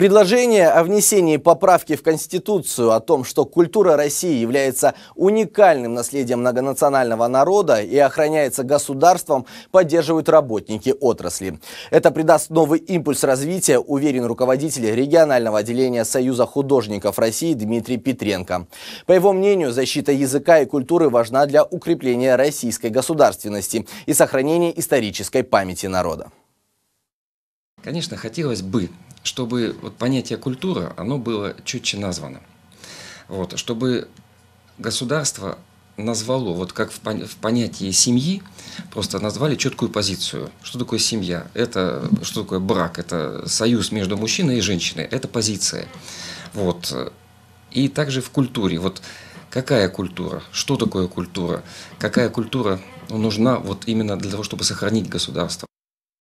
Предложение о внесении поправки в Конституцию о том, что культура России является уникальным наследием многонационального народа и охраняется государством, поддерживают работники отрасли. Это придаст новый импульс развития, уверен руководитель регионального отделения Союза художников России Дмитрий Петренко. По его мнению, защита языка и культуры важна для укрепления российской государственности и сохранения исторической памяти народа. Конечно, хотелось бы чтобы вот понятие культура, оно было четче названо. Вот, чтобы государство назвало, вот как в, понятии семьи, просто назвали четкую позицию. Что такое семья? Это что такое брак? Это союз между мужчиной и женщиной. Это позиция. Вот. И также в культуре. Вот какая культура? Что такое культура? Какая культура нужна вот именно для того, чтобы сохранить государство?